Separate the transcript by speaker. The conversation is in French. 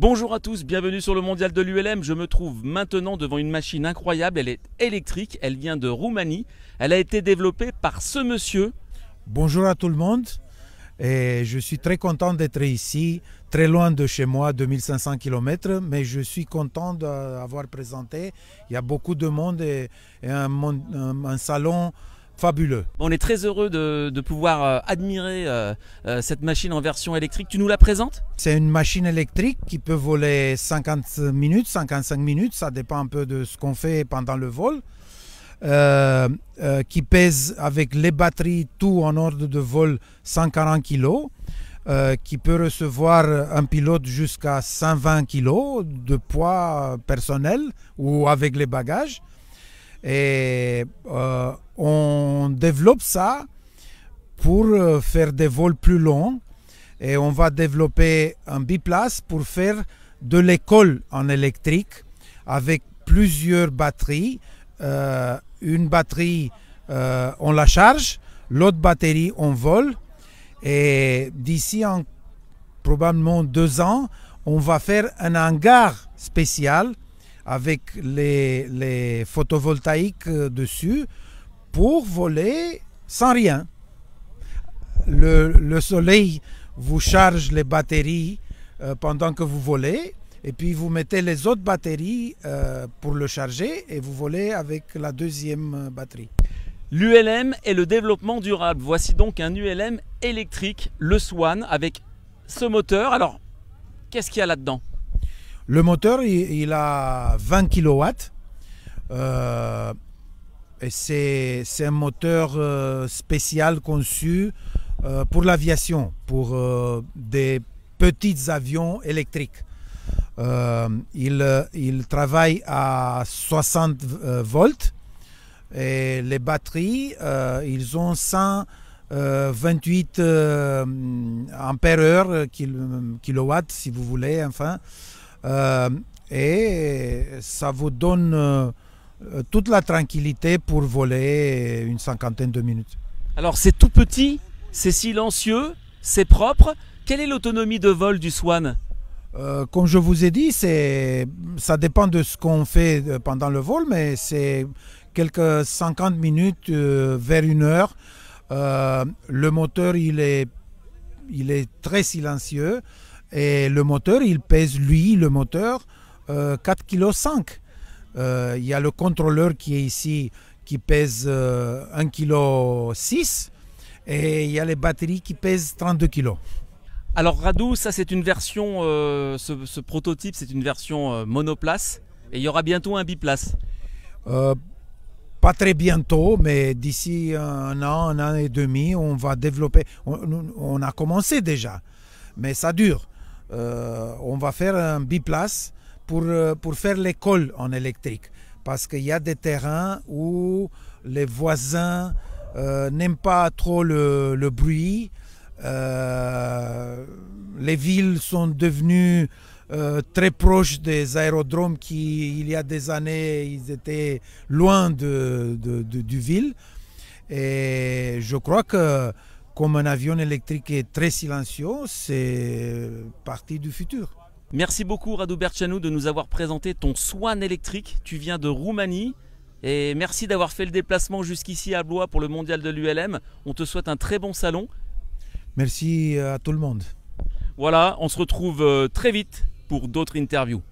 Speaker 1: Bonjour à tous, bienvenue sur le mondial de l'ULM. Je me trouve maintenant devant une machine incroyable. Elle est électrique, elle vient de Roumanie. Elle a été développée par ce monsieur.
Speaker 2: Bonjour à tout le monde. Et je suis très content d'être ici, très loin de chez moi, 2500 km, mais je suis content d'avoir présenté. Il y a beaucoup de monde et, un, salon fabuleux.
Speaker 1: On est très heureux de, pouvoir euh, admirer euh, euh, cette machine en version électrique. Tu nous la présentes
Speaker 2: C'est une machine électrique qui peut voler 50 minutes, 55 minutes, ça dépend un peu de ce qu'on fait pendant le vol. qui pèse avec les batteries tout en ordre de vol 140 kg, qui peut recevoir un pilote jusqu'à 120 kg de poids personnel ou avec les bagages. Et on développe ça pour euh, faire des vols plus longs et on va développer un biplace pour faire de l'école en électrique avec plusieurs batteries. Euh, une batterie, euh, on la charge, l'autre batterie, on vole. Et d'ici en probablement deux ans, on va faire un hangar spécial avec les photovoltaïques dessus pour voler sans rien. Le, soleil vous charge les batteries euh, pendant que vous volez, et puis vous mettez les autres batteries euh, pour le charger, et vous volez avec la deuxième
Speaker 1: euh, batterie. L'ULM est le développement durable. Voici donc un ULM électrique, le Swan, avec ce moteur. Alors, qu'est-ce qu'il y a là-dedans
Speaker 2: Le moteur, il, a 20 kW c'est un moteur euh, spécial conçu euh, pour l'aviation, pour euh, des petits avions électriques. il, travaille à 60 volts et les batteries, ils ont 128 ampères-heure, kilowatts si vous voulez, enfin. et ça vous donne euh, toute la tranquillité pour voler une cinquantaine de minutes.
Speaker 1: Alors c'est tout petit, c'est silencieux, c'est propre. Quelle est l'autonomie de vol du Swan
Speaker 2: euh, comme je vous ai dit, ça dépend de ce qu'on fait euh, pendant le vol, mais c'est quelques 50 minutes vers une heure. le moteur, il est, il est très silencieux et le moteur, il pèse, lui, le moteur, 4,5 kg. Euh, il y a le contrôleur qui est ici, qui pèse 1,6 euh, kg et il y a les batteries qui pèsent 32 kg.
Speaker 1: Alors Radou, ça c'est une version, euh, ce, prototype c'est une version monoplace et il y aura bientôt un biplace.
Speaker 2: pas très bientôt, mais d'ici un an, un an et demi, on va développer. On, on a commencé déjà, mais ça dure. on va faire un biplace pour, euh, pour faire l'école en électrique. Parce qu'il y a des terrains où les voisins euh, n'aiment pas trop le, bruit. Euh, les villes sont devenues très proches des aérodromes qui, il y a des années, ils étaient loin de, de, de, du ville. Et je crois que comme un avion électrique est très silencieux, c'est partie du futur.
Speaker 1: Merci beaucoup Radu Bercianu de nous avoir présenté ton Swan électrique. Tu viens de Roumanie et merci d'avoir fait le déplacement jusqu'ici à Blois pour le mondial de l'ULM. On te souhaite un très bon salon.
Speaker 2: Merci à tout le monde.
Speaker 1: Voilà, on se retrouve euh, très vite pour d'autres interviews.